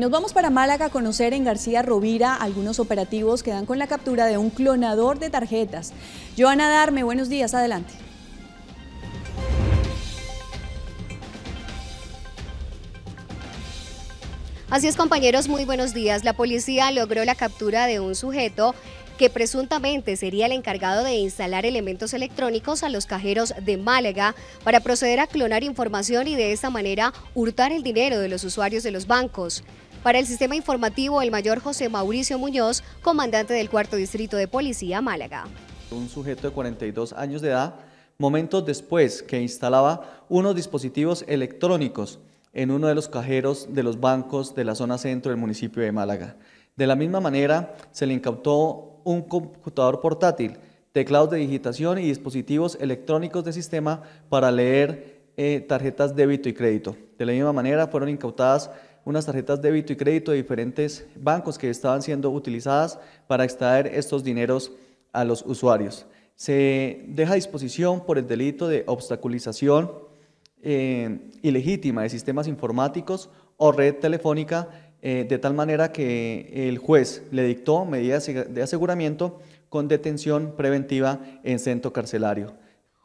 Nos vamos para Málaga a conocer en García Rovira algunos operativos que dan con la captura de un clonador de tarjetas. Joana Darme, buenos días, adelante. Así es compañeros, muy buenos días. La policía logró la captura de un sujeto que presuntamente sería el encargado de instalar elementos electrónicos a los cajeros de Málaga para proceder a clonar información y de esta manera hurtar el dinero de los usuarios de los bancos. Para el sistema informativo, el mayor José Mauricio Muñoz, comandante del cuarto distrito de policía Málaga. Un sujeto de 42 años de edad, momentos después que instalaba unos dispositivos electrónicos en uno de los cajeros de los bancos de la zona centro del municipio de Málaga. De la misma manera, se le incautó un computador portátil, teclados de digitación y dispositivos electrónicos de sistema para leer eh, tarjetas débito y crédito. De la misma manera, fueron incautadas unas tarjetas de débito y crédito de diferentes bancos que estaban siendo utilizadas para extraer estos dineros a los usuarios. Se deja a disposición por el delito de obstaculización eh, ilegítima de sistemas informáticos o red telefónica, eh, de tal manera que el juez le dictó medidas de aseguramiento con detención preventiva en centro carcelario.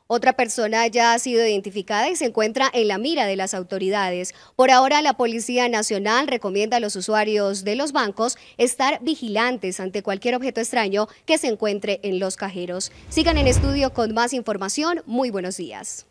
Otra persona ya ha sido identificada y se encuentra en la mira de las autoridades. Por ahora, la Policía Nacional recomienda a los usuarios de los bancos estar vigilantes ante cualquier objeto extraño que se encuentre en los cajeros. Sigan en estudio con más información. Muy buenos días.